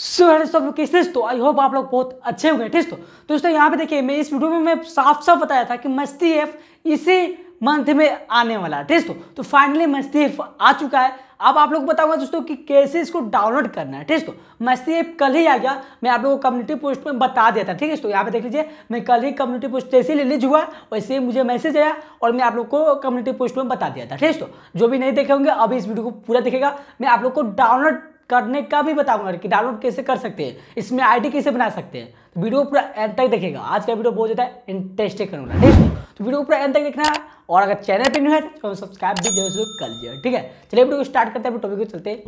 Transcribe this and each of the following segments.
सो सब लोग कैसे तो आई होप आप लोग बहुत अच्छे गए ठीक तो, तो दोस्तों यहाँ पे देखिए मैं इस वीडियो में मैं साफ साफ बताया था कि मस्ती एफ इसी मंथ में आने वाला है ठीक तो, तो फाइनली मस्ती एफ आ चुका है अब आप लोग बताऊंगा दोस्तों कि कैसे इसको डाउनलोड करना है ठीक है तो मस्ती एफ कल ही आ गया मैं आप लोगों को कम्युनिटी पोस्ट में बता दिया था ठीक है तो यहाँ पे देख लीजिए मैं कल ही कम्युनिटी पोस्ट जैसे रिलीज हुआ वैसे ही मुझे मैसेज आया और मैं आप लोग को कम्युनिटी पोस्ट में बता दिया था ठीक है तो जो भी नहीं देखे होंगे अभी इस वीडियो को पूरा देखेगा मैं आप लोग को डाउनलोड करने का भी बताऊंगा कि डाउनलोड कैसे कर सकते हैं इसमें आईडी कैसे बना सकते हैं तो वीडियो पूरा एंड तक देखेगा आज का वीडियो बहुत ज़्यादा इंटरेस्टिंग करूंगा ठीक है तो वीडियो पूरा एंड तक देखना है और अगर चैनल पर न्यू है तो सब्सक्राइब भी जरूर कर लीजिए ठीक है चलिए वीडियो को स्टार्ट करते हैं टॉपिक को चलते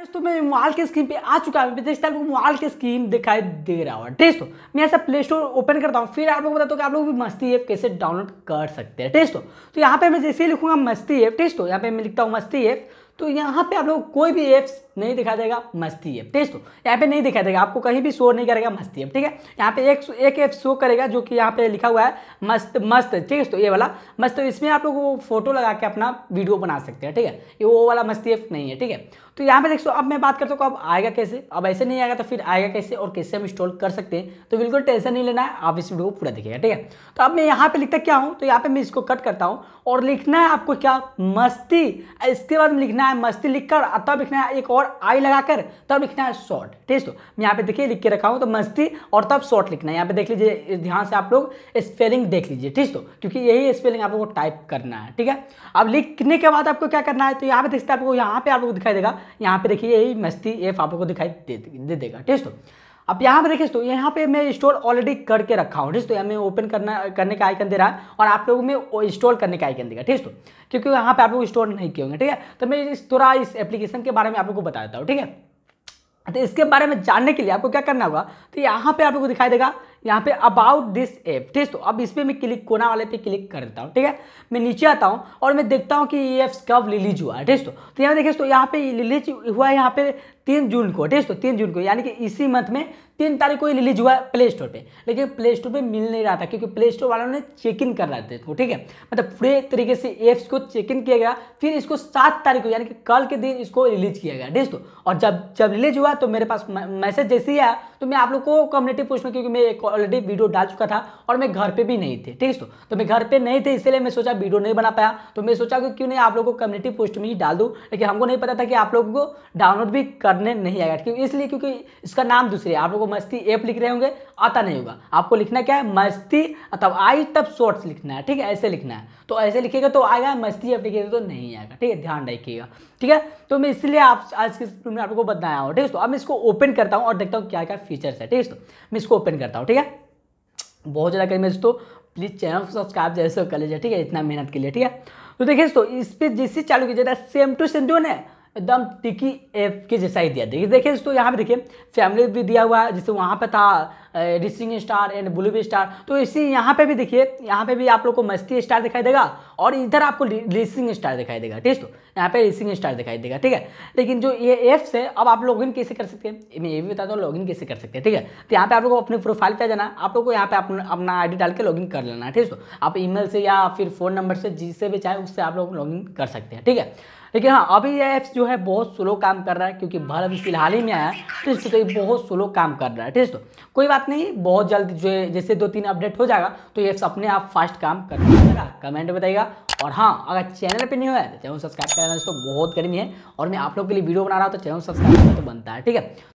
दोस्तों मैं मोबाइल के स्क्रीन पे आ चुका हूँ जैसे आपको मोबाइल की स्क्रीन दिखाई दे रहा टेस्ट दोस्तों मैं ऐसा प्ले स्टोर ओपन करता हूँ फिर आप लोग बताता हूँ कि आप लोग भी मस्ती ऐप कैसे डाउनलोड कर सकते हैं हो तो यहाँ पे मैं जैसे लिखूंगा मस्ती ऐप दोस्तों यहाँ पे मैं लिखता हूँ मस्ती ऐप तो यहाँ पे आप लोग कोई भी ऐप्स नहीं दिखा देगा मस्ती ऐप ठीक तो यहाँ पे नहीं दिखा देगा आपको कहीं भी शो नहीं करेगा मस्ती ऐप ठीक है यहाँ पे एक एक ऐप शो करेगा जो कि यहाँ पे लिखा हुआ है मस्त मस्त ठीक है तो ये वाला मस्त तो इसमें आप लोग वो फोटो लगा के अपना वीडियो बना सकते हैं ठीक है ये वो वाला मस्ती ऐप नहीं है ठीक है तो यहाँ पे देखो अब मैं बात करता हूँ अब आएगा कैसे अब ऐसे नहीं आएगा तो फिर आएगा कैसे और कैसे हम इंस्टॉल कर सकते हैं तो बिल्कुल टेंशन नहीं लेना है आप इस वीडियो को पूरा देखिएगा ठीक है तो अब मैं यहाँ पे लिखता क्या हूँ तो यहाँ पे मैं इसको कट करता हूँ और लिखना है आपको क्या मस्ती इसके बाद लिखना है मस्ती लिखकर तब लिखना है एक और और आई लगाकर तब लिखना है शॉर्ट ठीक है मैं यहाँ पे देखिए लिख के रखा हूँ तो मस्ती और तब शॉर्ट लिखना है यहाँ पे देख लीजिए ध्यान से आप लोग स्पेलिंग देख लीजिए ठीक तो क्योंकि यही स्पेलिंग आप लोग को टाइप करना है ठीक है अब लिखने के बाद आपको क्या करना है तो यहाँ पे देखते आपको यहाँ पे आप लोग दिखाई देगा यहाँ पे देखिए यही मस्ती एफ आप लोग को दिखाई दे देगा ठीक तो अब यहाँ पर देखिए तो यहाँ पे मैं स्टोर ऑलरेडी करके रखा हूँ ठीक है तो हमें ओपन करना करने का आइकन दे रहा है और आप लोगों में इंस्टॉल करने का आइकन देगा ठीक है तो क्योंकि यहाँ पे आप लोग स्टोर नहीं किए होंगे ठीक है तो मैं इस थोड़ा इस एप्लीकेशन के बारे में आप लोग को बता देता हूँ ठीक है तो इसके बारे में जानने के लिए आपको क्या करना होगा तो यहाँ पे आप लोग को दिखाई देगा यहाँ पे अबाउट दिस ऐप ठीक है तो अब इस पर मैं क्लिक कोना वाले पे क्लिक कर देता हूँ ठीक है मैं नीचे आता हूँ और मैं देखता हूँ कि ये एप्स कब रिलीज हुआ है ठीक है तो, तो यहाँ देखिए तो यहाँ पे रिलीज हुआ है यहाँ पे तीन जून को ठीक है तो तीन जून को यानी कि इसी मंथ में तीन तारीख को ही रिलीज हुआ है प्ले स्टोर पे लेकिन प्ले स्टोर पर मिल नहीं रहा था क्योंकि प्ले स्टोर वालों ने चेक इन कर रहा था इसको ठीक है मतलब पूरे तरीके से एप्स को चेक इन किया गया फिर इसको सात तारीख को यानी कि कल के दिन इसको रिलीज किया गया ठीक है तो, और जब जब रिलीज हुआ तो मेरे पास मैसेज जैसे ही आया तो मैं आप लोग को कम्युनिटी पूछ में क्योंकि मैं एक ऑलरेडी वीडियो डाल चुका था और मैं घर पे भी नहीं थे ठीक है तो मैं घर पे नहीं थे इसलिए मैं सोचा वीडियो नहीं बना पाया तो मैं सोचा कि क्यों नहीं आप लोगों को कम्युनिटी पोस्ट में ही डाल दूँ लेकिन हमको नहीं पता था कि आप लोगों को डाउनलोड भी करने नहीं आएगा क्योंकि इसलिए क्योंकि इसका नाम दूसरे आप लोगों को मस्ती ऐप लिख रहे होंगे आता नहीं होगा आपको लिखना क्या है मस्ती तब आई तब शॉर्ट्स लिखना है ठीक है ऐसे लिखना है तो ऐसे लिखेगा तो आएगा मस्ती ऐप लिखेगा तो नहीं आएगा ठीक है ध्यान रखिएगा ठीक है तो मैं इसलिए आप आज के में आप लोगों को बताया हूँ ठीक है तो अब मैं इसको ओपन करता हूँ और देखता हूँ क्या क्या फीचर्स है ठीक है तो मैं इसको ओपन करता हूँ ठीक है बहुत ज़्यादा करेंगे दोस्तों प्लीज़ चैनल को सब्सक्राइब जैसे से कर लीजिए ठीक है इतना मेहनत के लिए ठीक है तो देखिए दोस्तों इस पर जिससे चालू कीजिएगा सेम टू सेम जो है एकदम टिकी एप के जैसा ही दिया देखिए देखिए दोस्तों यहाँ पे देखिए फैमिली भी दिया हुआ है जैसे वहाँ पर था rising star and blue star तो इसी यहाँ पे भी देखिए यहाँ पे भी आप लोग को मस्ती स्टार दिखाई देगा और इधर आपको रिसिंग स्टार दिखाई देगा ठीक तो यहाँ पे रिसिंग स्टार दिखाई देगा ठीक है लेकिन जो ये एप्स है अब आप लॉगिन कैसे कर सकते हैं मैं ये भी बताता हूँ लॉगिन कैसे कर सकते हैं ठीक है तो यहाँ पे आप लोग को अपने प्रोफाइल पे जाना आप लोग को यहाँ पे अपना आई डाल के लॉगिन कर लेना है ठीक है तो आप ई से या फिर फ़ोन नंबर से जिससे भी चाहे उससे आप लोग लॉगिन कर सकते हैं ठीक है लेकिन हाँ अभी ये ऐप्स जो है बहुत स्लो काम कर रहा है क्योंकि भर अभी फिलहाल ही में आया है ठीक तो है तो ये बहुत स्लो काम कर रहा है ठीक है तो कोई बात नहीं बहुत जल्द जो जैसे दो तीन अपडेट हो जाएगा तो ये अपने आप फास्ट काम कर कमेंट बताइएगा और हाँ अगर चैनल पे नहीं हुआ है तो चैनल सब्सक्राइब करना दोस्तों बहुत गर्मी है और मैं आप लोग के लिए वीडियो बना रहा हूँ तो चैनल सब्सक्राइब करना तो बनता है ठीक है